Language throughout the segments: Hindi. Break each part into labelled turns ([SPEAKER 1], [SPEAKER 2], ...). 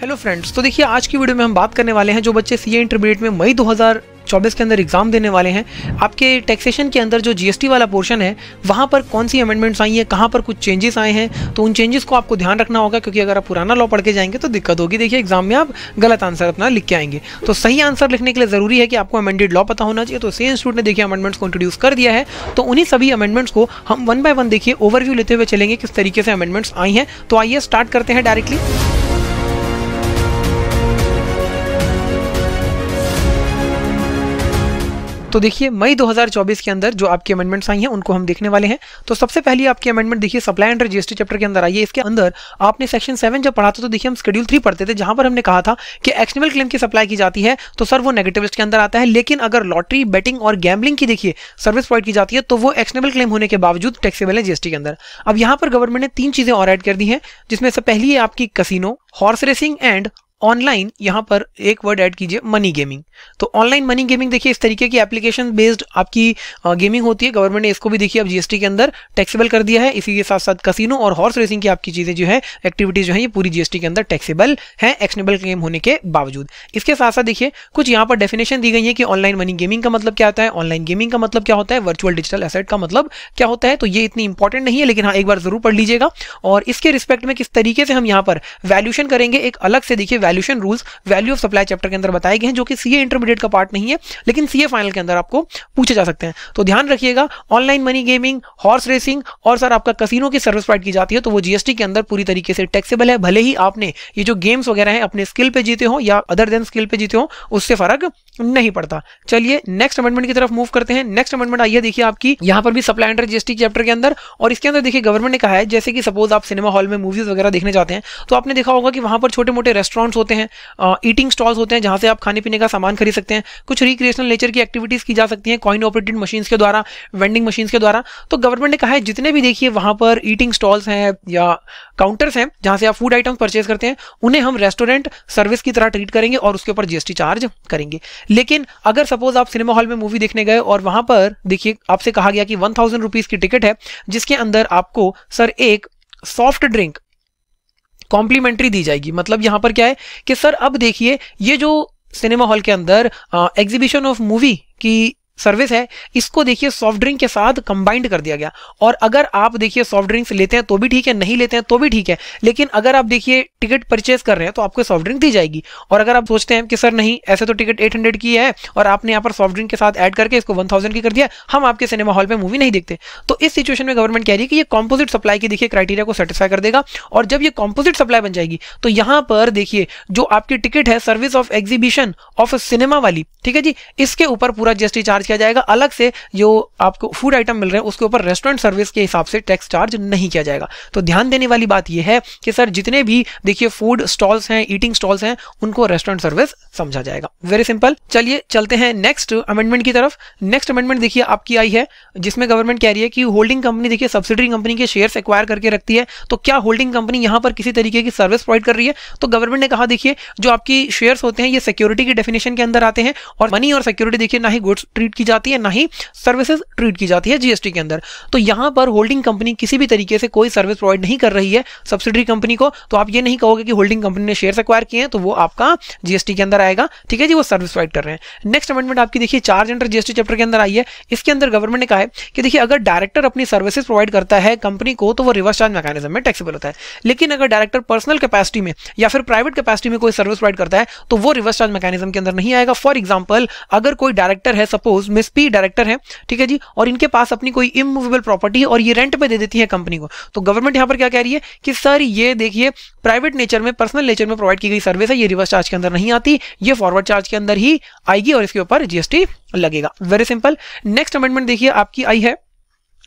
[SPEAKER 1] हेलो फ्रेंड्स तो देखिए आज की वीडियो में हम बात करने वाले हैं जो बच्चे सी इंटरमीडिएट में मई 2024 के अंदर एग्जाम देने वाले हैं आपके टैक्सेशन के अंदर जो जीएसटी वाला पोर्शन है वहाँ पर कौन सी अमेंडमेंट्स आई हैं कहाँ पर कुछ चेंजेस आए हैं तो उन चेंजेस को आपको ध्यान रखना होगा क्योंकि अगर आप पुराना लॉ पढ़ के जाएंगे तो दिक्कत होगी देखिए एग्जाम में आप गलत आंसर अपना लिख के आएंगे तो सही आंसर लिखने के लिए ज़रूरी है कि आपको अमेंडेड लॉ पता होना चाहिए तो सी इंस्टीट्यूट ने देखिए अमेंडमेंट्स को इंट्रोड्यूस कर दिया है तो उन्हीं सभी अमेंडमेंट्स को हम वन बाय वन देखिए ओवरव्यू लेते हुए चलेंगे किस तरीके से अमेंडमेंट्स आई हैं तो आइए स्टार्ट करते हैं डायरेक्टली तो देखिए मई 2024 के अंदर जो आपके अमेंडमेंट्स आई हैं उनको हम देखने वाले हैं तो सबसे पहले आपके अमेंडमेंट देखिए सप्लाई एंड जीएसटी चैप्टर के अंदर आई है इसके अंदर आपने सेक्शन सेवन जब पढ़ा था तो देखिए हम स्कड्यूल थ्री पढ़ते थे जहां पर हमने कहा था कि एक्शनेबल क्लेम की सप्लाई की जाती है तो सर वो नेगेटिव लिस्ट के अंदर आता है लेकिन अगर लॉटरी बेटिंग और गैम्बलिंग की देखिए सर्विस प्रोवाइड की जाती है तो वो एक्शनेबल क्लेम होने के बावजूद टैक्सेबल है जीएसटी के अंदर अब यहां पर गवर्नमेंट ने तीन चीज़ें और एड कर दी है जिसमें से पहली है आपकी casino horse racing and online यहाँ पर एक वर्ड ऐड कीजिए मनी गेमिंग तो ऑनलाइन मनी गेमिंग देखिए इस तरीके की एप्लीकेशन बेस्ड आपकी गेमिंग होती है गवर्नमेंट ने इसको भी देखिए अब जीएसटी के अंदर टैक्सेबल कर दिया है इसी के साथ साथ कसिनो और हॉर्स रेसिंग की आपकी चीज़ें जो है एक्टिविटीज़ जो है ये पूरी जीएसटी के अंदर टैक्सेबल है एक्शनेबल गेम होने के बावजूद इसके साथ साथ देखिए कुछ यहाँ पर डेफिनेशन दी गई है कि ऑनलाइन मनी गेमिंग का मतलब क्या होता है ऑनलाइन गेमिंग का मतलब क्या होता है वर्चुअल डिजिटल एसेट का मतलब क्या होता है तो ये इतनी इंपॉर्टेंट नहीं है लेकिन हाँ एक बार जरूर पढ़ लीजिएगा और इसके रिस्पेक्ट में किस तरीके से हम यहाँ पर वैल्यूशन करेंगे एक अलग से देखिए valuation rules value of supply chapter के अंदर बताए गए हैं जो कि सी इंटरमीडिएट का पार्ट नहीं है लेकिन सी फाइनल के अंदर आपको पूछे जा सकते हैं तो ध्यान रखिएगा online money gaming horse racing और सर आपका कसिनो की सर्विस प्रोवाइड की जाती है तो वो जीएसटी के अंदर पूरी तरीके से टैक्सेबल है भले ही आपने ये जो गेम्स वगैरह हैं अपने स्किल पे जीते हो या अदर देन स्किल पे जीते हो उससे फर्क नहीं पड़ता चलिए नेक्स्ट अमेंडमेंट की तरफ मूव करते हैं नेक्स्ट अमेंडमेंट आइए देखिए आपकी यहाँ पर भी सप्लाई अंडर जीएसटी चैप्टर के अंदर और इसके अंदर देखिए गवर्नमेंट ने कहा है जैसे कि सपोज आप सिनेमा हॉल में मूवीज वगैरह देखने जाते हैं तो आपने देखा होगा कि वहाँ पर छोटे मोटे रेस्टोरेंट्स होते हैं ईटिंग स्टॉल्स होते हैं जहाँ से आप खाने पीने का सामान खरीद सकते हैं कुछ रिक्रिएशनल नेचर की एक्टिविटीज़ की जा सकती है कॉइन ऑपरेटेड मशीन के द्वारा वेंडिंग मशीन के द्वारा तो गवर्नमेंट ने कहा है जितने भी देखिए वहां पर ईटिंग स्टॉल्स हैं या काउंटर्स हैं जहाँ से आप फूड आइटम्स परचेज करते हैं उन्हें हम रेस्टोरेंट सर्विस की तरह ट्रीट करेंगे और उसके ऊपर जीएसटी चार्ज करेंगे लेकिन अगर सपोज आप सिनेमा हॉल में मूवी देखने गए और वहां पर देखिए आपसे कहा गया कि वन थाउजेंड रुपीज की टिकट है जिसके अंदर आपको सर एक सॉफ्ट ड्रिंक कॉम्प्लीमेंट्री दी जाएगी मतलब यहां पर क्या है कि सर अब देखिए ये जो सिनेमा हॉल के अंदर एग्जीबिशन ऑफ मूवी की सर्विस है इसको देखिए सॉफ्ट ड्रिंक के साथ कंबाइंड कर दिया गया और अगर आप देखिए सॉफ्ट ड्रिंक्स लेते हैं तो भी ठीक है नहीं लेते हैं तो भी ठीक है लेकिन अगर आप देखिए टिकट परचेज कर रहे हैं तो आपको सॉफ्ट ड्रिंक दी जाएगी और अगर आप सोचते हैं कि सर नहीं ऐसे तो टिकट एट की है और आपने यहाँ पर सॉफ्ट ड्रिंक के साथ ऐड करके इसको वन की कर दिया हम आपके सिनेमा हॉल में मूवी नहीं देखते तो इस सिचुएशन में गवर्नमेंट कह रही है कि ये कॉम्पोजिट सप्लाई की देखिए क्राइटेरिया को सेटिस्फाई कर देगा और जब ये कॉम्पोजिट सप्लाई बन जाएगी तो यहाँ पर देखिए जो आपकी टिकट है service of exhibition of cinema वाली ठीक है जी इसके ऊपर पूरा जीएसटी चार्ज किया जाएगा अलग से जो आपको फूड आइटम मिल रहे हैं उसके ऊपर रेस्टोरेंट सर्विस के हिसाब से टैक्स चार्ज नहीं किया जाएगा तो ध्यान देने वाली बात यह है कि सर जितने भी देखिए फूड स्टॉल्स हैं ईटिंग स्टॉल्स हैं उनको रेस्टोरेंट सर्विस समझा जाएगा वेरी सिंपल चलिए चलते हैं नेक्स्ट अमेंडमेंट की तरफ नेक्स्ट अमेंडमेंट देखिए आपकी आई है जिसमें गवर्नमेंट कह रही है कि होल्डिंग कंपनी देखिए सब्सिडरी कंपनी के शेयर एक्वायर करके रखती है तो क्या होल्डिंग कंपनी यहां पर किसी तरीके की सर्विस प्रोवाइड कर रही है तो गवर्नमेंट ने कहा देखिए जो आपकी शेयर्स होते हैं ये सिक्योरिटी के डेफिनेशन के अंदर आते हैं और मनी और सिक्योरिटी देखिए ना ही गुड्स ट्रीट की जाती है ना ही सर्विसेज ट्रीट की जाती है जीएसटी के अंदर तो यहां पर होल्डिंग कंपनी किसी भी तरीके से कोई सर्विस प्रोवाइड नहीं कर रही है सब्सिडी कंपनी को तो आप ये नहीं कहोगे कि होल्डिंग कंपनी ने शेयर एक्वायर किए हैं तो वो आपका जीएसटी के अंदर आएगा ठीक है जी वो सर्विस प्रोवाइड कर रहे हैं नेक्स्ट अमेंडमेंट आपकी देखिए चार्ज अंडर जीएसटी चैप्टर के अंदर आई है इसके अंदर गवर्नमेंट ने कहा है कि देखिए अगर डायरेक्टर अपनी सर्विसेज प्रोवाइड करता है कंपनी को तो वो रिवर्स चार्ज मैकेनिज्म में टैक्सेबल होता है लेकिन अगर डायरेक्टर पर्सनल कैपेसिटी में या फिर प्राइवेट कैपेसिटी में कोई सर्विस प्रोवाइड करता है तो वो रिवर्स चार्ज मैकेनिज्म के अंदर नहीं आएगा फॉर एग्जाम्पल अगर कोई डायरेक्टर है सपोज मिस मिस्पी डायरेक्टर है ठीक है जी और इनके पास अपनी कोई इमूवेबल प्रॉपर्टी है और ये रेंट पे दे देती है कंपनी को तो गवर्नमेंट यहां पर क्या कह रही है कि सर ये देखिए प्राइवेट नेचर में पर्सनल नेचर में प्रोवाइड की गई सर्विस है ये रिवर्स चार्ज के अंदर नहीं आती ये फॉरवर्ड चार्ज के अंदर ही आएगी और इसके ऊपर जीएसटी लगेगा वेरी सिंपल नेक्स्ट अमेंडमेंट देखिए आपकी आई है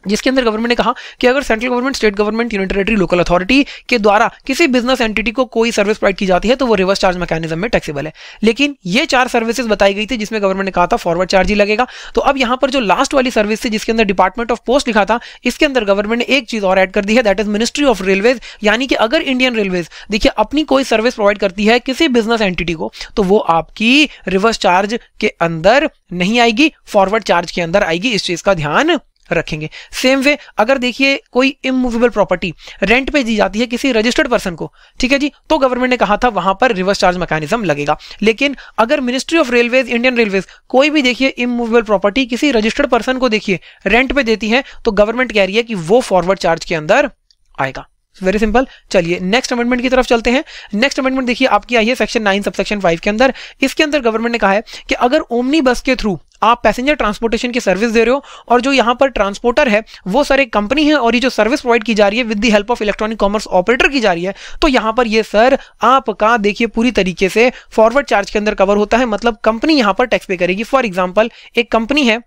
[SPEAKER 1] जिसके अंदर गवर्नमेंट ने कहा कि अगर central government state government unit territory local authority के द्वारा किसी बिजनेस एंटिटी को कोई सर्विस प्रोवाइड की जाती है तो वो रिवर्स चार्ज मैकेनिज्म में टैक्सेबल है लेकिन ये चार सर्विसेज बताई गई थी जिसमें गवर्नमेंट ने कहा था फॉरवर्ड चार्ज ही लगेगा तो अब यहाँ पर जो लास्ट वाली सर्विस थी जिसके अंदर डिपार्टमेंट ऑफ पोस्ट लिखा था इसके अंदर गवर्नमेंट ने एक चीज और एड कर दी है that is ministry of railways यानी कि अगर इंडियन रेलवेज देखिए अपनी कोई सर्विस प्रोवाइड करती है किसी बिजनेस एंटिटी को तो वो आपकी रिवर्स चार्ज के अंदर नहीं आएगी फॉरवर्ड चार्ज के अंदर आएगी इस चीज का ध्यान रखेंगे सेम वे अगर देखिए कोई इमूवेबल प्रॉपर्टी रेंट पे दी जाती है किसी रजिस्टर्ड पर्सन को ठीक है जी तो गवर्नमेंट ने कहा था वहां पर रिवर्स चार्ज मैकेनिज्म लगेगा लेकिन अगर ministry of railways Indian railways कोई भी देखिए इमूवेबल प्रॉपर्टी किसी रजिस्टर्ड पर्सन को देखिए रेंट पे देती है तो गवर्नमेंट कह रही है कि वो फॉरवर्ड चार्ज के अंदर आएगा वेरी सिंपल चलिए नेक्स्ट अमेंडमेंट की तरफ चलते हैं नेक्स्ट अमेंडमेंट देखिए आपकी आई है सेक्शन नाइन सबसेक्शन फाइव के अंदर इसके अंदर गवर्नमेंट ने कहा है कि अगर ओमनी बस के थ्रू आप पैसेंजर ट्रांसपोर्टेशन की सर्विस दे रहे हो और जो यहाँ पर ट्रांसपोर्टर है वो सर एक कंपनी है और ये जो सर्विस प्रोवाइड की जा रही है with the help of electronic commerce operator की जा रही है तो यहाँ पर ये सर आपका देखिए पूरी तरीके से फॉरवर्ड चार्ज के अंदर कवर होता है मतलब कंपनी यहाँ पर टैक्स पे करेगी फॉर एग्जाम्पल एक कंपनी है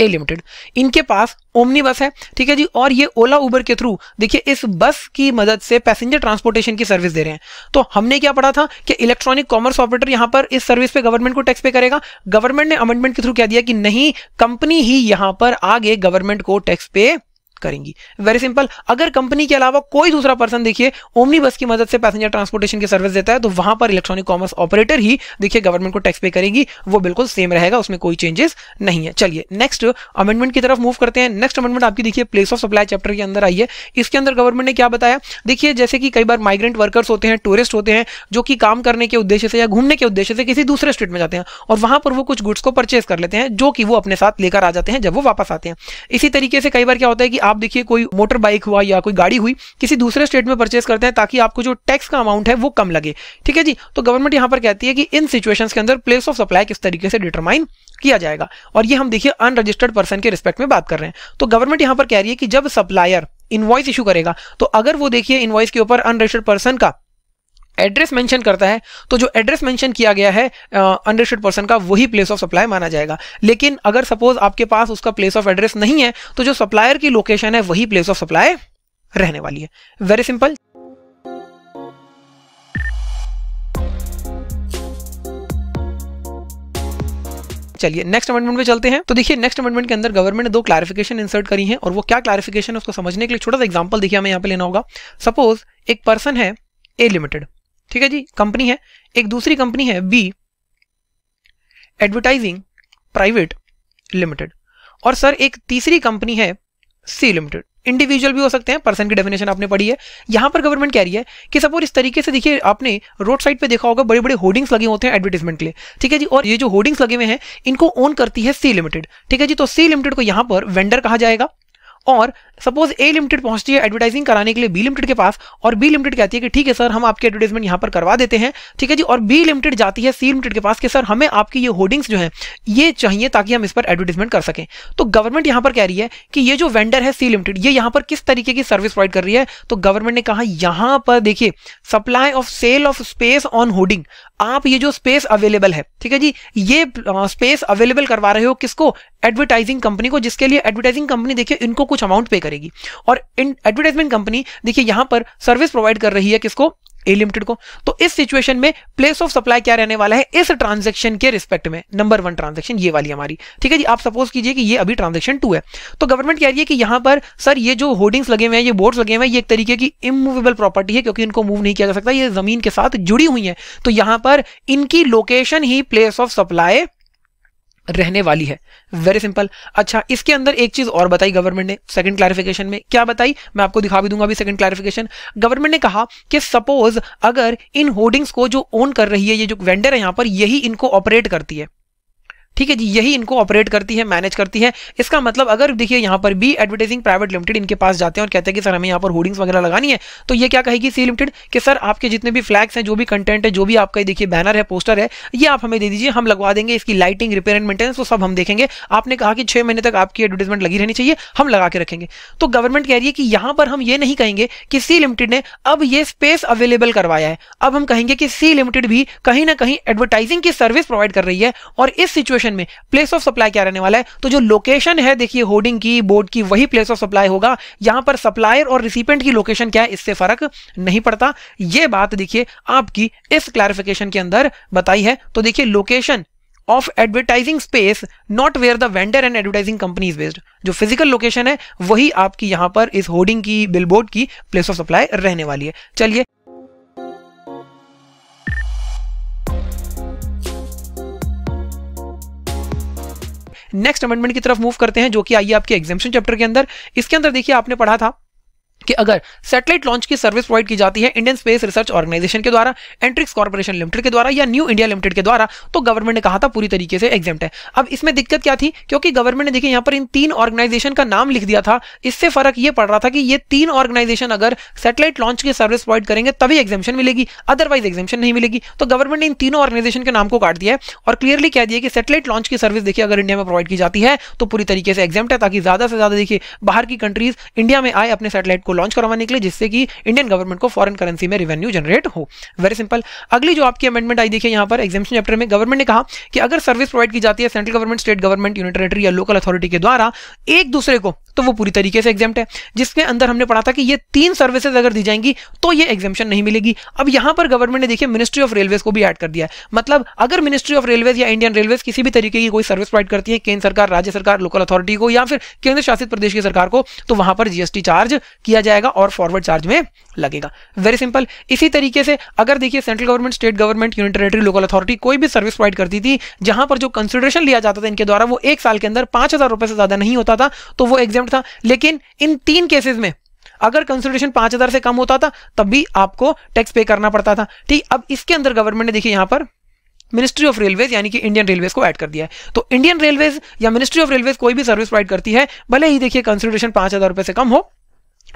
[SPEAKER 1] ए लिमिटेड इनके पास ओमनी बस है ठीक है जी और ये ओला उबर के थ्रू देखिए इस बस की मदद से पैसेंजर ट्रांसपोर्टेशन की सर्विस दे रहे हैं तो हमने क्या पढ़ा था कि इलेक्ट्रॉनिक कॉमर्स ऑपरेटर यहां पर इस सर्विस पे गवर्नमेंट को टैक्स पे करेगा गवर्नमेंट ने अमेंडमेंट के थ्रू क्या दिया कि नहीं कंपनी ही यहां पर आगे गवर्नमेंट को टैक्स पे करेंगी वेरी सिंपल अगर कंपनी के अलावा कोई दूसरा पर्सन देखिए ओमनी बस की मदद से पैसेंजर ट्रांसपोर्टेशन की सर्विस देता है तो वहां पर इलेक्ट्रॉनिक कॉमर्स ऑपरेटर ही देखिए गवर्नमेंट को टैक्स पे करेगी वो बिल्कुल सेम रहेगा उसमें कोई चेंजेस नहीं है चलिए नेक्स्ट अमेंडमेंट की तरफ मूव करते हैं नेक्स्ट अमेंडमेंट आपकी देखिए प्लेस ऑफ सप्लाई चैप्टर के अंदर आई है इसके अंदर गवर्नमेंट ने क्या बताया देखिए जैसे कि कई बार माइग्रेंट वर्कर्स होते हैं टूरिस्ट होते हैं जो कि काम करने के उद्देश्य से या घूमने के उद्देश्य से किसी दूसरे स्टेट में जाते हैं और वहां पर वो कुछ गुड्स को परचेस कर लेते हैं जो कि वो अपने साथ लेकर आ जाते हैं जब वो वापस आते हैं इसी तरीके से कई बार क्या होता है कि आप देखिए कोई मोटर बाइक हुआ या कोई गाड़ी हुई किसी दूसरे स्टेट में परचेस करते हैं ताकि आपको जो टैक्स का अमाउंट है वो कम लगे ठीक है जी तो गवर्नमेंट यहां पर कहती है कि इन सिचुएशंस के अंदर प्लेस ऑफ सप्लाई किस तरीके से डिटरमाइन किया जाएगा और ये हम देखिए अनरजिस्टर्ड पर्सन के रिस्पेक्ट में बात कर रहे हैं तो गवर्नमेंट यहां पर कह रही है कि जब सप्लायर इन्वॉइस इशू करेगा तो अगर वो देखिए इन्वॉइस के ऊपर अनरजिस्टर्ड पर्सन का एड्रेस मेंशन करता है तो जो एड्रेस मेंशन किया गया है अंडरस्टेड पर्सन का वही प्लेस ऑफ सप्लाई माना जाएगा लेकिन अगर सपोज आपके पास उसका प्लेस ऑफ एड्रेस नहीं है तो जो सप्लायर की लोकेशन है वही प्लेस ऑफ सप्लाई रहने वाली है वेरी सिंपल चलिए नेक्स्ट अमेंडमेंट पे चलते हैं तो देखिए नेक्स्ट अमेंडमेंट के अंदर गवर्नमेंट ने दो क्लारिफिकेशन इंसर्ट करी है और वो क्या क्लारिफिकेशन है उसको समझने के लिए छोटा सा एग्जांपल देखिए हमें यहाँ पे लेना होगा सपोज एक पर्सन है ए लिमिटेड ठीक है जी कंपनी है एक दूसरी कंपनी है बी एडवर्टाइजिंग प्राइवेट लिमिटेड और सर एक तीसरी कंपनी है सी लिमिटेड इंडिविजुअल भी हो सकते हैं पर्सन की डेफिनेशन आपने पढ़ी है यहां पर गवर्नमेंट कह रही है कि सपोज इस तरीके से देखिए आपने रोड साइड पे देखा होगा बड़े बड़े होर्डिंग्स लगे होते हैं एडवर्टीजमेंट के लिए ठीक है जी और ये जो होर्डिंग्स लगे हुए हैं इनको ओन करती है सी लिमिटेड ठीक है जी तो सी लिमिटेड को यहां पर वेंडर कहा जाएगा और सपोज ए लिमिटेड पहुंचती है एडवर्टाइजिंग कराने के लिए बी लिमिटेड के पास और बी लिमिटेड कहती है कि ठीक है सर हम आपकी एडवर्टाइजमेंट यहां पर करवा देते हैं ठीक है जी और बी लिमिटेड जाती है सी लिमिटेड के पास कि सर हमें आपकी ये होर्डिंग्स जो है ये चाहिए ताकि हम इस पर एडवर्टाइजमेंट कर सकें तो गवर्नमेंट यहाँ पर कह रही है कि ये जो वेंडर है सी लिमिटेड ये यहाँ पर किस तरीके की सर्विस प्रोवाइड कर रही है तो गवर्नमेंट ने कहा यहां पर देखिए supply of sale of space on hoarding आप ये जो स्पेस अवेलेबल है ठीक है जी ये स्पेस अवेलेबल करवा रहे हो किसको एडवर्टाइजिंग कंपनी को जिसके लिए एडवर्टाइजिंग कंपनी देखिए इनको कुछ अमाउंट पे करेगी और इन एडवर्टाइजमेंट कंपनी देखिए यहां पर सर्विस प्रोवाइड कर रही है किसको ए लिमिटेड को तो इस सिचुएशन में प्लेस ऑफ सप्लाई क्या रहने वाला है इस ट्रांजेक्शन के रिस्पेक्ट में नंबर वन ट्रांजेक्शन ये वाली हमारी ठीक है जी आप सपोज कीजिए कि ये अभी ट्रांजेक्शन टू है तो गवर्नमेंट कह रही है कि यहां पर सर ये जो होर्डिंग्स लगे हुए हैं ये बोर्ड्स लगे हुए हैं ये एक तरीके की इमूवेबल प्रॉपर्टी है क्योंकि इनको मूव नहीं किया जा सकता ये जमीन के साथ जुड़ी हुई है तो यहां पर इनकी लोकेशन ही प्लेस ऑफ सप्लाई रहने वाली है वेरी सिंपल अच्छा इसके अंदर एक चीज और बताई गवर्नमेंट ने सेकंड क्लैरिफिकेशन में क्या बताई मैं आपको दिखा भी दूंगा अभी सेकंड क्लैरिफिकेशन गवर्नमेंट ने कहा कि सपोज अगर इन होर्डिंग्स को जो ओन कर रही है ये जो वेंडर है यहां पर यही इनको ऑपरेट करती है ठीक है जी यही इनको ऑपरेट करती है मैनेज करती है इसका मतलब अगर देखिए यहाँ पर भी एडवर्टाइजिंग प्राइवेट लिमिटेड इनके पास जाते हैं और कहते हैं कि सर हमें यहाँ पर होर्डिंग्स वगैरह लगानी है तो ये क्या कहेगी सी लिमिटेड कि सर आपके जितने भी फ्लैग्स हैं जो भी कंटेंट है जो भी आपका देखिए बैनर है पोस्टर है ये आप हमें दे दीजिए हम लगवा देंगे इसकी लाइटिंग रिपेयर एंड मेंटेनेंस वो सब हम देखेंगे आपने कहा कि छह महीने तक आपकी एडवर्टाइजमेंट लगी रहनी चाहिए हम लगा के रखेंगे तो गवर्नमेंट कह रही है कि यहां पर हम ये नहीं कहेंगे कि सी लिमिटेड ने अब ये स्पेस अवेलेबल करवाया है अब हम कहेंगे कि सी लिमिटेड भी कहीं ना कहीं एडवर्टाइजिंग की सर्विस प्रोवाइड कर रही है और इस सिचुएशन लोकेशन में प्लेस ऑफ सप्लाई क्या रहने वाला है तो जो लोकेशन है देखिए होर्डिंग की बोर्ड की वही प्लेस ऑफ सप्लाई होगा यहां पर सप्लायर और रिसिपेंट की लोकेशन क्या है इससे फर्क नहीं पड़ता यह बात देखिए आपकी इस क्लैरिफिकेशन के अंदर बताई है तो देखिए location of advertising space not where the vendor and advertising company is based जो फिजिकल लोकेशन है वही आपकी यहां पर इस होर्डिंग की बिलबोर्ड की प्लेस ऑफ सप्लाई रहने वाली है चलिए नेक्स्ट अमेंडमेंट की तरफ मूव करते हैं जो कि आइए आपके एग्जामेशन चैप्टर के अंदर इसके अंदर देखिए आपने पढ़ा था कि अगर सैटेलाइट लॉन्च की सर्विस प्रोवाइड की जाती है इंडियन स्पेस रिसर्च ऑर्गेनाइजेशन के द्वारा एंट्रिक्स कॉर्पोरेशन लिमिटेड के द्वारा या न्यू इंडिया लिमिटेड के द्वारा तो गवर्नमेंट ने कहा था पूरी तरीके से एग्जेंट है अब इसमें दिक्कत क्या थी क्योंकि गवर्नमेंट ने देखिए यहां पर इन तीन ऑर्गेनाइजेशन का नाम लिख दिया था इससे फर्क यह पड़ रहा था कि ये तीन ऑर्गेनाइजेशन अगर सैटेलाइट लॉन्च की सर्विस प्रोवाइड करेंगे तभी एग्जेंशन मिलेगी अदरवाइज एग्जेंशन नहीं मिलेगी तो गवर्नमेंट ने इन तीनों ऑर्गेनाइजेशन के नाम को काट दिया है और क्लियरली कह दिया कि सैटेलाइट लॉन्च की सर्विस देखिए अगर इंडिया में प्रोवाइड की जाती है तो पूरी तरीके से एग्जेंट है ताकि ज्यादा से ज्यादा देखिए बाहर की कंट्रीज इंडिया में आए अपने सैटेलाइट को लॉन्च करवाने के लिए जिससे कि इंडियन गवर्नमेंट को फॉरन करेंसी में रेवेन्यू जनरेट हो वेरी सिंपल अगली जो आपकी अमेंडमेंट आई देखिए यहाँ पर एग्जामेशन चैप्टर में गवर्नमेंट ने कहा कि अगर सर्विस प्रोवाइड की जाती है central government state government unit territory या लोकल अथॉरिटी के द्वारा एक दूसरे को तो वो पूरी तरीके से एग्जाम है जिसके अंदर हमने पढ़ा था कि ये तीन सर्विसेज अगर दी जाएंगी तो ये एग्जामेशन नहीं मिलेगी अब यहाँ पर गवर्नमेंट ने देखिए मिनिस्ट्री ऑफ रेलवेज को भी ऐड कर दिया मतलब अगर मिनिस्ट्री ऑफ रेलवेज या इंडियन रेलवेज किसी भी तरीके की कोई सर्विस प्रोवाइड करती है केंद्र सरकार राज्य सरकार लोकल अथॉरिटी को या फिर केंद्र शासित प्रदेश की सरकार को तो वहां पर जीएसटी चार्ज किया जाए जाएगा और फॉरवर्ड चार्ज में लगेगा वेरी सिंपल इसी तरीके से अगर देखिए central government state government union territory local authority कोई भी सर्विस प्रोवाइड करती थी जहां पर जो कंसिडरेशन लिया जाता था इनके द्वारा वो एक साल के अंदर पांच हजार रुपए से ज्यादा नहीं होता था तो वो एग्जाम था लेकिन इन तीन केसेस में अगर कंसिडरेशन पांच हजार से कम होता था तब भी आपको टैक्स पे करना पड़ता था ठीक अब इसके अंदर गवर्नमेंट ने देखिए यहां पर मिनिस्ट्री ऑफ रेलवेज यानी कि इंडियन रेलवेज को ऐड कर दिया है तो इंडियन रेलवेज या मिनिस्ट्री ऑफ रेलवेज कोई भी सर्विस प्रोवाइड करती है भले ही देखिए कंसिडरेशन पांच हजार रुपए से कम हो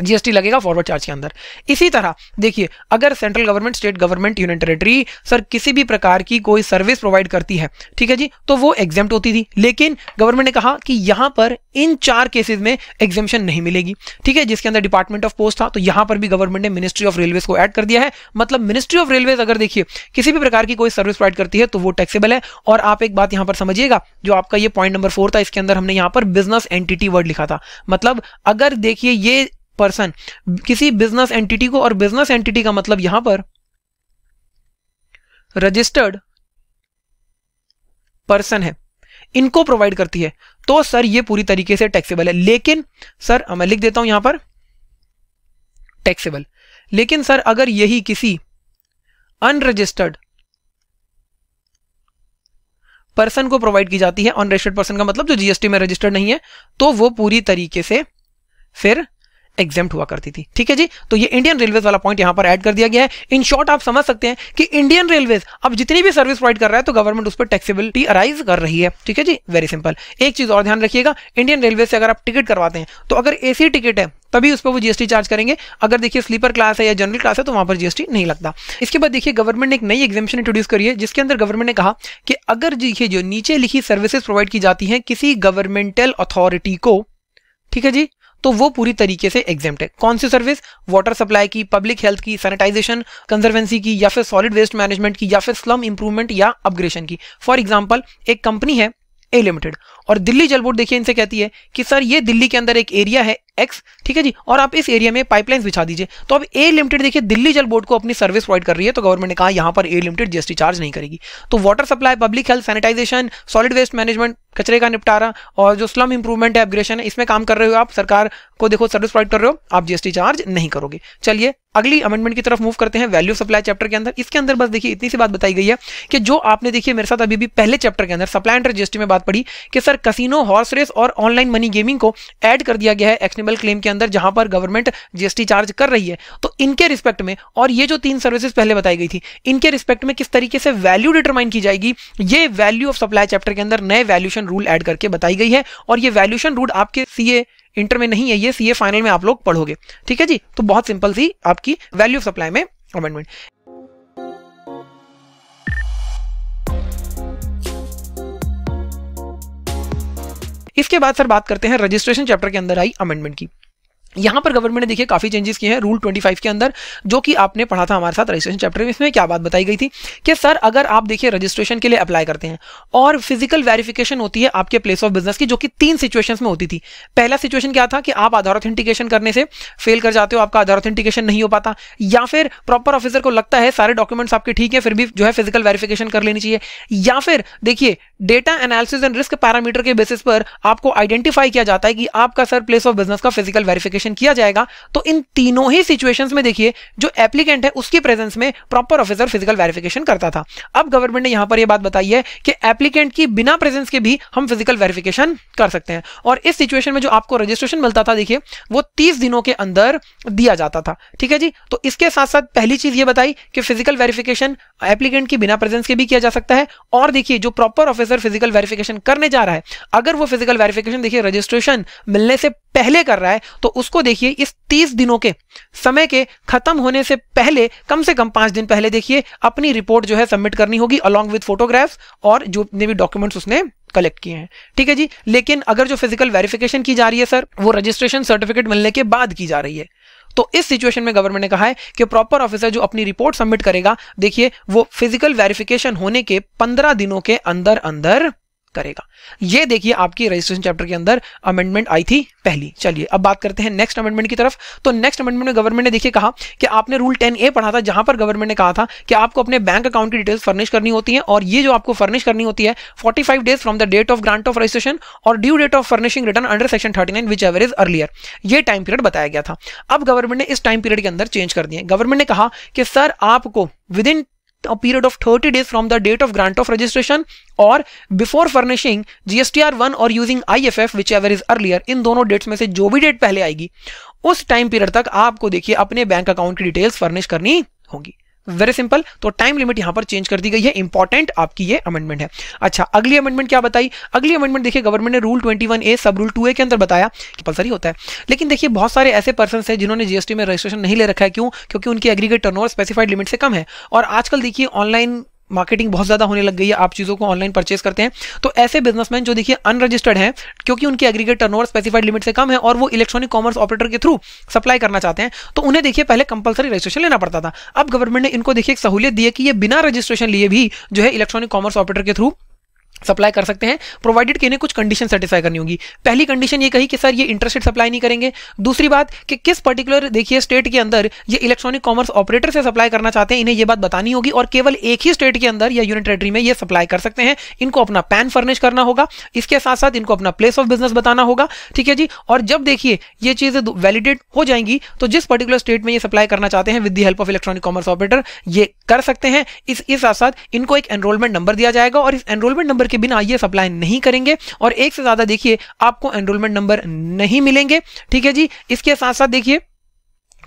[SPEAKER 1] जीएसटी लगेगा फॉरवर्ड चार्ज के अंदर इसी तरह देखिए अगर central government state government union territory sir किसी भी प्रकार की कोई सर्विस प्रोवाइड करती है ठीक है जी तो वो एग्जाम होती थी लेकिन गवर्नमेंट ने कहा कि यहां पर इन चार केसेस में एग्जामेशन नहीं मिलेगी ठीक है जिसके अंदर डिपार्टमेंट ऑफ पोस्ट था तो यहां पर भी गवर्नमेंट ने मिनिस्ट्री ऑफ रेलवेज को ऐड कर दिया है मतलब मिनिस्ट्री ऑफ रेलवे अगर देखिए किसी भी प्रकार की कोई सर्विस प्रोवाइड करती है तो वो टैक्सेबल है और आप एक बात यहां पर समझिएगा जो आपका ये पॉइंट नंबर फोर था इसके अंदर हमने यहाँ पर बिजनेस एंटिटी वर्ड लिखा था मतलब अगर देखिए ये पर्सन किसी बिजनेस एंटिटी को और बिजनेस एंटिटी का मतलब यहां पर रजिस्टर्ड पर्सन है इनको प्रोवाइड करती है तो सर ये पूरी तरीके से टैक्सेबल है लेकिन सर मैं लिख देता हूं यहां पर टैक्सेबल लेकिन सर अगर यही किसी अनरजिस्टर्ड पर्सन को प्रोवाइड की जाती है अनरजिस्टर्ड पर्सन का मतलब जो जीएसटी में रजिस्टर्ड नहीं है तो वो पूरी तरीके से फिर एग्जेप्ट हुआ करती थी ठीक है जी तो ये इंडियन रेलवेज वाला पॉइंट यहां पर ऐड कर दिया गया है इन शॉर्ट आप समझ सकते हैं कि इंडियन रेलवेज अब जितनी भी सर्विस प्रोवाइड कर रहा है तो गवर्नमेंट उस पर टैक्सेबिलिटी अराइज कर रही है ठीक है जी वेरी सिंपल एक चीज और ध्यान रखिएगा इंडियन रेलवे से अगर आप टिकट करवाते हैं तो अगर एसी टिकट है तभी उस पर वो जीएसटी चार्ज करेंगे अगर देखिए स्लीपर क्लास है या जनरल क्लास है तो वहां पर जीएसटी नहीं लगता इसके बाद देखिए गवर्नमेंट ने एक नई एग्जामेशन इंट्रोड्यूस करी है जिसके अंदर गवर्नमेंट ने कहा कि अगर देखिए जो नीचे लिखी सर्विसेज प्रोवाइड की जाती हैं किसी गवर्नमेंटल अथॉरिटी को ठीक है जी तो वो पूरी तरीके से एग्जेम्प्ट है कौन सी सर्विस वाटर सप्लाई की पब्लिक हेल्थ की सैनिटाइजेशन कंजर्वेंसी की या फिर सॉलिड वेस्ट मैनेजमेंट की या फिर स्लम इंप्रूवमेंट या अपग्रेशन की फॉर एग्जाम्पल एक कंपनी है ए लिमिटेड और दिल्ली जल बोर्ड देखिए इनसे कहती है कि सर ये दिल्ली के अंदर एक एरिया है एक्स ठीक है जी और आप इस एरिया में पाइपलाइंस बिछा दीजिए तो अब ए लिमिटेड देखिए दिल्ली जल बोर्ड को अपनी सर्विस प्रोवाइड कर रही है तो गवर्नमेंट ने कहा यहां पर ए लिमिटेड जीएसटी चार्ज नहीं करेगी तो water supply public health sanitization solid waste management कचरे का निपटारा और जो स्लम इंप्रूवमेंट है अपग्रेशन है इसमें काम कर रहे हो आप सरकार को देखो सर्विस प्रोवाइड कर रहे हो आप जीएसटी चार्ज नहीं करोगे चलिए अगली अमेंडमेंट की तरफ मूव करते हैं वैल्यू सप्लाई चैप्टर के अंदर इसके अंदर बस देखिए इतनी सी बात बताई गई है कि जो आपने देखिए मेरे साथ अभी भी पहले चैप्टर के अंदर सप्लाई एंड जीएसटी में बात पड़ी कि सर अधिकतर कसिनो हॉर्स रेस और ऑनलाइन मनी गेमिंग को ऐड कर दिया गया है एक्सनेबल क्लेम के अंदर जहां पर गवर्नमेंट जीएसटी चार्ज कर रही है तो इनके रिस्पेक्ट में और ये जो तीन सर्विसेज पहले बताई गई थी इनके रिस्पेक्ट में किस तरीके से वैल्यू डिटरमाइन की जाएगी ये वैल्यू ऑफ सप्लाई चैप्टर के अंदर नए वैल्यूशन रूल ऐड करके बताई गई है और ये वैल्यूशन रूल आपके सीए इंटर में नहीं है ये सीए फाइनल में आप लोग पढ़ोगे ठीक है जी तो बहुत सिंपल सी आपकी वैल्यू ऑफ सप्लाई में अमेंडमेंट इसके बाद सर बात करते हैं रजिस्ट्रेशन चैप्टर के अंदर आई अमेंडमेंट की यहाँ पर गवर्नमेंट ने देखिए काफ़ी चेंजेस किए हैं रूल 25 के अंदर जो कि आपने पढ़ा था हमारे साथ रजिस्ट्रेशन चैप्टर में इसमें क्या बात बताई गई थी कि सर अगर आप देखिए रजिस्ट्रेशन के लिए अप्लाई करते हैं और फिजिकल वेरिफिकेशन होती है आपके प्लेस ऑफ बिजनेस की जो कि तीन सिचुएशंस में होती थी पहला सिचुएशन क्या था कि आप आधार ऑथेंटिकेशन करने से फेल कर जाते हो आपका आधार ऑथेंटिकेशन नहीं हो पाता या फिर प्रॉपर ऑफिसर को लगता है सारे डॉक्यूमेंट्स आपके ठीक है फिर भी जो है फिजिकल वेरिफिकेशन कर लेनी चाहिए या फिर देखिए data analysis and risk parameter के बेसिस पर आपको आइडेंटिफाई किया जाता है कि आपका सर प्लेस ऑफ बिजनेस का फिजिकल वेरिफिकेशन वेरिफिकेशन किया जाएगा तो इन तीनों ही सिचुएशन में देखिए जो एप्लीकेंट है उसकी प्रेजेंस में प्रॉपर ऑफिसर फिजिकल वेरिफिकेशन करता था अब गवर्नमेंट ने यहां पर यह बात बताई है कि एप्लीकेंट की बिना प्रेजेंस के भी हम फिजिकल वेरिफिकेशन कर सकते हैं और इस सिचुएशन में जो आपको रजिस्ट्रेशन मिलता था देखिए वो तीस दिनों के अंदर दिया जाता था ठीक है जी तो इसके साथ साथ पहली चीज ये बताई कि फिजिकल वेरिफिकेशन एप्लीकेंट की बिना प्रेजेंस के भी किया जा सकता है और देखिए जो प्रॉपर ऑफिसर फिजिकल वेरिफिकेशन करने जा रहा है अगर वो फिजिकल वेरिफिकेशन देखिए रजिस्ट्रेशन मिलने से पहले कर रहा है तो उसको देखिए इस तीस दिनों के समय के खत्म होने से पहले कम से कम पांच दिन पहले देखिए अपनी रिपोर्ट जो है सबमिट करनी होगी अलॉन्ग विथ फोटोग्राफ्स और जो जितने भी डॉक्यूमेंट्स उसने कलेक्ट किए हैं ठीक है जी लेकिन अगर जो फिजिकल वेरिफिकेशन की जा रही है सर वो रजिस्ट्रेशन सर्टिफिकेट मिलने के बाद की जा रही है तो इस सिचुएशन में गवर्नमेंट ने कहा है कि प्रॉपर ऑफिसर जो अपनी रिपोर्ट सबमिट करेगा देखिए वो फिजिकल वेरिफिकेशन होने के पंद्रह दिनों के अंदर अंदर करेगा ये देखिए आपकी रजिस्ट्रेशन चैप्टर के अंदर अमेंडमेंट आई थी पहली चलिए अब बात करते हैं नेक्स्ट अमेंडमेंट की तरफ तो नेक्स्ट अमेंडमेंट में गवर्नमेंट ने देखिए कहा कि आपने रूल टेन ए पढ़ा था जहां पर गवर्नमेंट ने कहा था कि आपको अपने बैंक अकाउंट की डिटेल्स फर्निश करनी होती है और ये जो आपको फर्निश करनी होती है forty five days from the date of grant of registration और due date of furnishing return under section thirty nine whichever is earlier ये टाइम पीरियड बताया गया था अब गवर्नमेंट ने इस टाइम पीरियड के अंदर चेंज कर दिए गवर्नमेंट ने कहा कि सर आपको within a period of 30 days from the date of grant of registration और बिफोर फर्निशिंग जीएसटीआर वन और using IFF whichever is earlier इन दोनों डेट्स में से जो भी डेट पहले आएगी उस टाइम पीरियड तक आपको देखिए अपने बैंक अकाउंट की डिटेल्स फर्निश करनी होगी वेरी सिंपल तो टाइम लिमिट यहां पर चेंज कर दी गई है इंपॉर्टेंट आपकी ये अमेंडमेंट है अच्छा अगली अमेंडमेंट क्या बताई अगली अमेंडमेंट देखिए गवर्नमेंट ने रूल 21 ए सब रूल 2 ए के अंदर बताया कंपलसरी होता है लेकिन देखिए बहुत सारे ऐसे पर्सन है जिन्होंने जीएसटी में रजिस्ट्रेशन नहीं ले रखा है क्यों क्योंकि उनकी एग्रीगेट टर्न स्पेसिफाइड लिमिट से कम है और आजकल देखिए ऑनलाइन मार्केटिंग बहुत ज़्यादा होने लग गई है आप चीज़ों को ऑनलाइन परचेस करते हैं तो ऐसे बिजनेसमैन जो देखिए अनरजिस्टर्ड हैं क्योंकि उनकी एग्रीगेट टर्नओवर स्पेसिफाइड लिमिट से कम है और वो इलेक्ट्रॉनिक कॉमर्स ऑपरेटर के थ्रू सप्लाई करना चाहते हैं तो उन्हें देखिए पहले कंपलसरी रजिस्ट्रेशन लेना पड़ता था अब गवर्नमेंट ने इनको देखिए एक सहूलियत दी है कि ये बिना रजिस्ट्रेशन लिए भी जो है इलेक्ट्रॉनिक कॉमर्स ऑपरेटर के थ्रू सप्लाई कर सकते हैं प्रोवाइडेड कि इन्हें कुछ कंडीशन सेटिस्फाई करनी होगी पहली कंडीशन ये कही कि सर ये इंटरेस्टेड सप्लाई नहीं करेंगे दूसरी बात कि किस पर्टिकुलर देखिए स्टेट के अंदर ये इलेक्ट्रॉनिक कॉमर्स ऑपरेटर से सप्लाई करना चाहते हैं इन्हें ये बात बतानी होगी और केवल एक ही स्टेट के अंदर या यूनिट टेरेटरी में ये सप्लाई कर सकते हैं इनको अपना पैन फर्निश करना होगा इसके साथ साथ इनको अपना प्लेस ऑफ बिजनेस बताना होगा ठीक है जी और जब देखिए ये चीज़ें वैलिडेट हो जाएंगी तो जिस पर्टिकुलर स्टेट में ये सप्लाई करना चाहते हैं with the help of electronic commerce operator ये कर सकते हैं इस इस साथ साथ इनको एक एनरोलमेंट नंबर दिया जाएगा और इस एनरोलमेंट नंबर के बिना ये सप्लाई नहीं करेंगे और एक से ज़्यादा देखिए आपको एनरोलमेंट नंबर नहीं मिलेंगे ठीक है जी इसके साथ साथ देखिए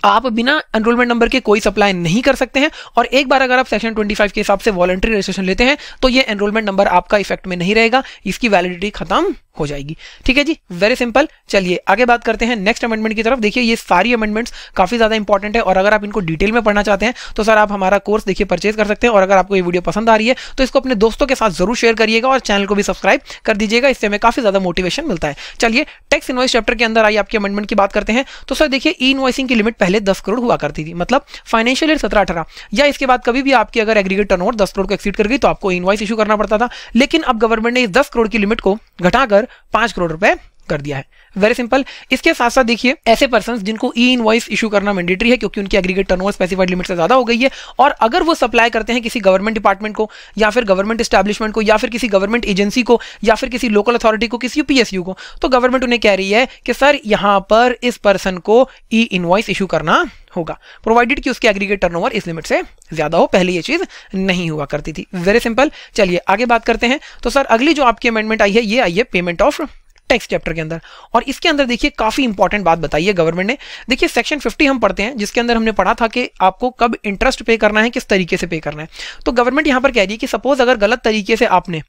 [SPEAKER 1] आप बिना एनरोलमेंट नंबर के कोई सप्लाई नहीं कर सकते हैं और एक बार अगर आप सेक्शन 25 के हिसाब से वॉलेंट्री रजिस्ट्रेशन लेते हैं तो ये एनरोलमेंट नंबर आपका इफेक्ट में नहीं रहेगा इसकी वैलिडिटी खत्म हो जाएगी ठीक है जी वेरी सिंपल चलिए आगे बात करते हैं नेक्स्ट अमेंडमेंट की तरफ देखिए ये सारी अमेंडमेंट्स काफी ज्यादा इंपॉर्टेंट है और अगर आप इनको डिटेल में पढ़ना चाहते हैं तो सर आप हमारा कोर्स देखिए परचेज कर सकते हैं और अगर आपको ये वीडियो पसंद आ रही है तो इसको अपने दोस्तों के साथ जरूर शेयर करिएगा और चैनल को भी सब्सक्राइब कर दीजिएगा इससे हमें काफी ज्यादा मोटिवेशन मिलता है चलिए टेक्स इन्वाइस चैप्टर के अंदर आई आपकी अमेंडमेंट की बात करते हैं तो सर देखिए ई इन्वाइसिंग की लिमिट पहले दस करोड़ हुआ करती थी मतलब फाइनेंशियल ईयर सत्रह अठारह या इसके बाद कभी भी आपकी अगर एग्रीगेट टर्नओवर दस करोड़ को एक्सीड कर गई तो आपको इन्वाइस इशू करना पड़ता था लेकिन अब गवर्नमेंट ने इस दस करोड़ की लिमिट को घटाकर पांच करोड़ रुपए कर दिया है वेरी सिंपल इसके साथ साथ देखिए ऐसे पर्सन जिनको ई इनवॉइस इशू करना मैंडेटरी है क्योंकि उनकी एग्रीगेट टर्नओवर स्पेसिफाइड लिमिट से ज्यादा हो गई है और अगर वो सप्लाई करते हैं किसी गवर्नमेंट डिपार्टमेंट को या फिर गवर्नमेंट स्टैब्लिशमेंट को या फिर किसी गवर्नमेंट एजेंसी को या फिर किसी लोकल अथॉरिटी को किसी पीएसयू को तो गवर्नमेंट उन्हें कह रही है कि सर यहां पर इस पर्सन को ई इनवॉइस इशू करना होगा प्रोवाइडेड कि उसके एग्रीगेट टर्नओवर इस लिमिट से ज्यादा हो पहले ये चीज नहीं हुआ करती थी वेरी सिंपल चलिए आगे बात करते हैं तो सर अगली जो आपकी अमेंडमेंट आई है ये आई है पेमेंट ऑफ टेक्स्ट चैप्टर के अंदर और इसके अंदर देखिए काफ़ी इंपॉर्टेंट बात बताई है गवर्नमेंट ने देखिए सेक्शन 50 हम पढ़ते हैं जिसके अंदर हमने पढ़ा था कि आपको कब इंटरेस्ट पे करना है किस तरीके से पे करना है तो गवर्नमेंट यहाँ पर कह रही है कि सपोज अगर गलत तरीके से आपने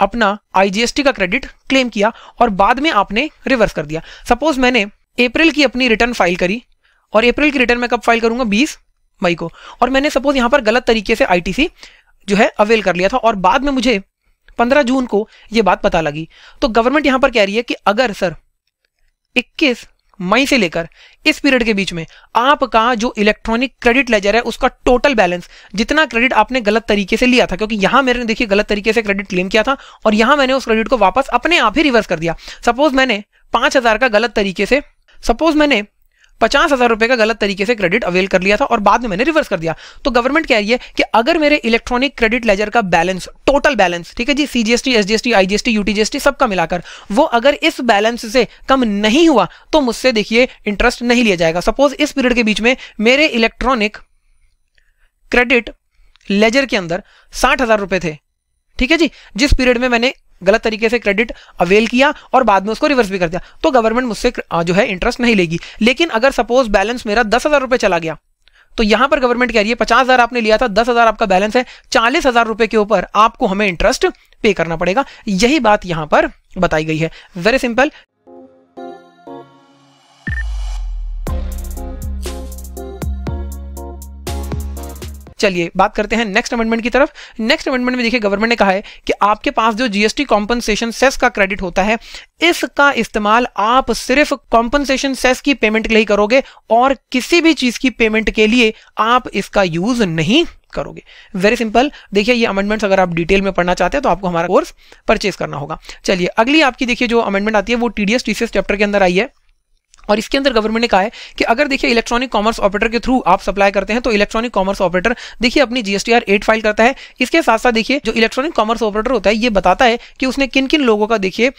[SPEAKER 1] अपना आईजीएसटी का क्रेडिट क्लेम किया और बाद में आपने रिवर्स कर दिया सपोज मैंने अप्रैल की अपनी रिटर्न फाइल करी और अप्रैल की रिटर्न मैं कब फाइल करूंगा बीस मई को और मैंने सपोज यहां पर गलत तरीके से आईटीसी जो है अवेल कर लिया था और बाद में मुझे पंद्रह जून को ये बात पता लगी तो गवर्नमेंट यहां पर कह रही है कि अगर सर इक्कीस मई से लेकर इस पीरियड के बीच में आपका जो इलेक्ट्रॉनिक क्रेडिट लेजर है उसका टोटल बैलेंस जितना क्रेडिट आपने गलत तरीके से लिया था क्योंकि यहां मैंने देखिए गलत तरीके से क्रेडिट क्लेम किया था और यहां मैंने उस क्रेडिट को वापस अपने आप ही रिवर्स कर दिया सपोज मैंने पांच हजार का गलत तरीके से सपोज मैंने पचास हज़ार रुपये का गलत तरीके से क्रेडिट अवेल कर लिया था और बाद में मैंने रिवर्स कर दिया तो गवर्नमेंट कह रही है कि अगर मेरे इलेक्ट्रॉनिक क्रेडिट लेजर का बैलेंस टोटल बैलेंस ठीक है ji C G S T S G S T I G S T U T G S T सबका मिलाकर वो अगर इस बैलेंस से कम नहीं हुआ तो मुझसे देखिए इंटरेस्ट नहीं लिया जाएगा सपोज इस पीरियड के बीच में मेरे इलेक्ट्रॉनिक क्रेडिट लेजर के अंदर साठ हज़ार रुपये थे ठीक है जी जिस पीरियड में मैंने गलत तरीके से क्रेडिट अवेल किया और बाद में उसको रिवर्स भी कर दिया तो गवर्नमेंट मुझसे जो है इंटरेस्ट नहीं लेगी लेकिन अगर सपोज बैलेंस मेरा दस हजार रुपये चला गया तो यहां पर गवर्नमेंट कह रही है पचास हजार आपने लिया था दस हजार आपका बैलेंस है चालीस हजार रुपए के ऊपर आपको हमें इंटरेस्ट पे करना पड़ेगा यही बात यहां पर बताई गई है वेरी सिंपल चलिए बात करते हैं नेक्स्ट अमेंडमेंट की तरफ नेक्स्ट अमेंडमेंट में देखिए गवर्नमेंट ने कहा है कि आपके पास जो जीएसटी कॉम्पनसेशन सेस का क्रेडिट होता है इसका इस्तेमाल आप सिर्फ कॉम्पनसेशन सेस की पेमेंट के लिए करोगे और किसी भी चीज की पेमेंट के लिए आप इसका यूज नहीं करोगे वेरी सिंपल देखिए ये अमेंडमेंट्स अगर आप डिटेल में पढ़ना चाहते हैं तो आपको हमारा कोर्स परचेस करना होगा चलिए अगली आपकी देखिए जो अमेंडमेंट आती है वो टीडीएस टीसीएस चैप्टर के अंदर आई है और इसके अंदर गवर्नमेंट ने कहा है कि अगर देखिए इलेक्ट्रॉनिक कॉमर्स ऑपरेटर के थ्रू आप सप्लाई करते हैं तो इलेक्ट्रॉनिक कॉमर्स ऑपरेटर देखिए अपनी जीएसटीआर एट फाइल करता है इसके साथ साथ देखिए जो इलेक्ट्रॉनिक कॉमर्स ऑपरेटर होता है ये बताता है कि उसने किन किन लोगों का देखिए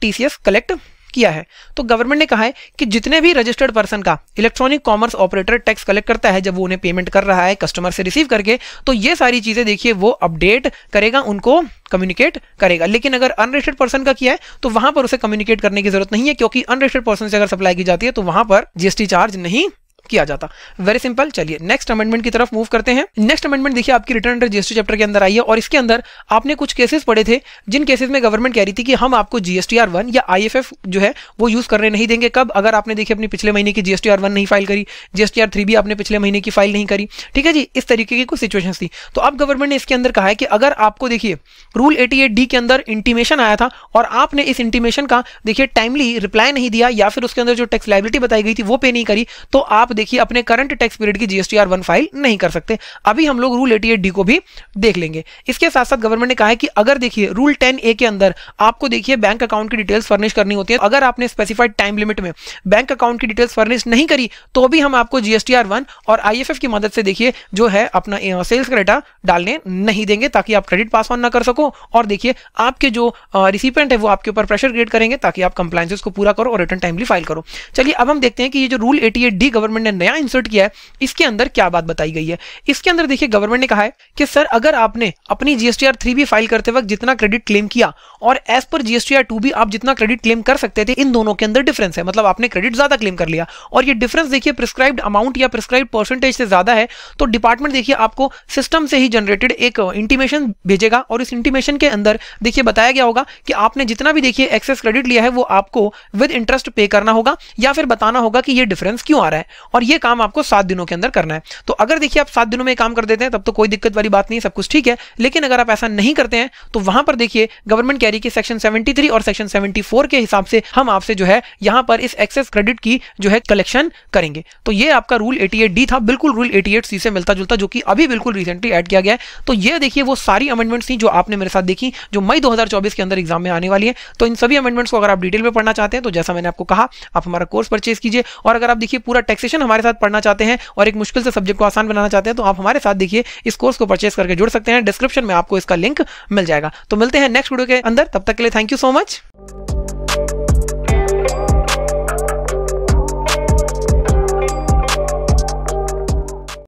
[SPEAKER 1] टीसीएस कलेक्ट किया है तो गवर्नमेंट ने कहा है कि जितने भी रजिस्टर्ड पर्सन का electronic commerce operator tax collect करता है जब वो उन्हें पेमेंट कर रहा है कस्टमर से रिसीव करके तो ये सारी चीज़ें देखिए वो अपडेट करेगा उनको कम्युनिकेट करेगा लेकिन अगर अनरजिस्टर्ड पर्सन का किया है तो वहां पर उसे कम्युनिकेट करने की जरूरत नहीं है क्योंकि अनरजिस्टर्ड पर्सन से अगर सप्लाई की जाती है तो वहां पर जीएसटी चार्ज नहीं किया जाता वेरी सिंपल चलिए नेक्स्ट अमेंडमेंट की तरफ मूव करते हैं नेक्स्ट अमेंडमेंट देखिए आपकी रिटर्न अंडर जीएसटी चैप्टर के अंदर आई है और इसके अंदर आपने कुछ केसेस पढ़े थे जिन केसेस में गवर्नमेंट कह रही थी कि हम आपको जीएसटी आर वन या आई जो है वो यूज करने नहीं देंगे कब अगर आपने देखिए अपने पिछले महीने की जीएसटी आर वन नहीं फाइल करी जीएसटी आर थ्री भी आपने पिछले महीने की फाइल नहीं करी ठीक है जी इस तरीके की कुछ सिचुएशन थी तो अब गवर्नमेंट ने इसके अंदर कहा है कि अगर आपको देखिए रूल एटी डी के अंदर इंटीमेशन आया था और आपने इस इंटीमेशन का देखिए टाइमली रिप्लाई नहीं दिया या फिर उसके अंदर जो टैक्स लाइबिलिटी बताई गई थी वो पे नहीं करी तो आप देखिए अपने करंट टैक्स पीरियड की जीएसटी आर वन फाइल नहीं कर सकते अभी हम लोग रूल एटी एट डी को भी देख लेंगे इसके साथ साथ गवर्नमेंट ने कहा है कि अगर देखिए रूल टेन ए के अंदर आपको देखिए बैंक अकाउंट की डिटेल्स फर्निश करनी होती है अगर आपने स्पेसिफाइड टाइम लिमिट में बैंक अकाउंट की डिटेल्स फर्निश नहीं करी तो भी हम आपको जीएसटी आर वन और आई एफ एफ की मदद से देखिए जो है अपना सेल्स का डालने नहीं देंगे ताकि आप क्रेडिट पास ऑन ना कर सको और देखिए आपके जो रिसिपेंट है वो आपके ऊपर प्रेशर क्रिएट करेंगे ताकि आप कंप्लाइंसेस को पूरा करो और रिटर्न टाइमली फाइल करो चलिए अब हम देखते हैं कि ये जो रूल एटी डी गवर्नमेंट ने नया इंसर्ट किया है इसके अंदर क्या बात बताई गई है इसके अंदर देखिए गवर्नमेंट ने कहा है कि सर अगर आपने अपनी जीएसटीआर थ्री भी फाइल करते वक्त जितना क्रेडिट क्लेम किया और एज पर जीएसटीआर टू भी आप जितना क्रेडिट क्लेम कर सकते थे इन दोनों के अंदर डिफरेंस है मतलब आपने क्रेडिट ज्यादा क्लेम कर लिया और ये डिफरेंस देखिए प्रिस्क्राइब अमाउंट या प्रिस्क्राइब परसेंटेज से ज्यादा है तो डिपार्टमेंट देखिए आपको सिस्टम से ही जनरेटेड एक इंटीमेशन भेजेगा और इस इंटीमेशन के अंदर देखिए बताया गया होगा कि आपने जितना भी देखिए एक्सेस क्रेडिट लिया है वो आपको विद इंटरेस्ट पे करना होगा या फिर बताना होगा कि ये डिफरेंस क्यों आ रहा है और और ये काम आपको सात दिनों के अंदर करना है तो अगर देखिए आप सात दिनों में काम कर देते हैं तब तो कोई दिक्कत वाली बात नहीं सब कुछ ठीक है लेकिन अगर आप ऐसा नहीं करते हैं तो वहां पर देखिए गवर्नमेंट कैरी के सेक्शन सेवेंटी और सेक्शन सेवेंटी के हिसाब से हम आपसे जो है यहां पर इस एक्सेस क्रेडिट की जो है कलेक्शन करेंगे तो ये आपका रूल एटी डी था बिल्कुल रूल एटी सी से मिलता जुलता जो कि अभी बिल्कुल रिसेंटली एड किया गया है तो ये देखिए वो सारी अमेंडमेंट्स थी जो आपने मेरे साथ देखी जो मई 2024 के अंदर एग्जाम में आने वाली है तो इन सभी अमेंडमेंट्स को अगर आप डिटेल में पढ़ना चाहते हैं तो जैसा मैंने आपको कहा आप हमारा कोर्स परचेज कीजिए और अगर आप देखिए पूरा टैक्सेशन हमारे साथ पढ़ना चाहते हैं और एक मुश्किल से सब्जेक्ट को आसान बनाना चाहते हैं तो आप हमारे साथ देखिए इस कोर्स को परचेस करके जुड़ सकते हैं डिस्क्रिप्शन में आपको इसका लिंक मिल जाएगा तो मिलते हैं नेक्स्ट वीडियो के अंदर तब तक के लिए थैंक यू सो मच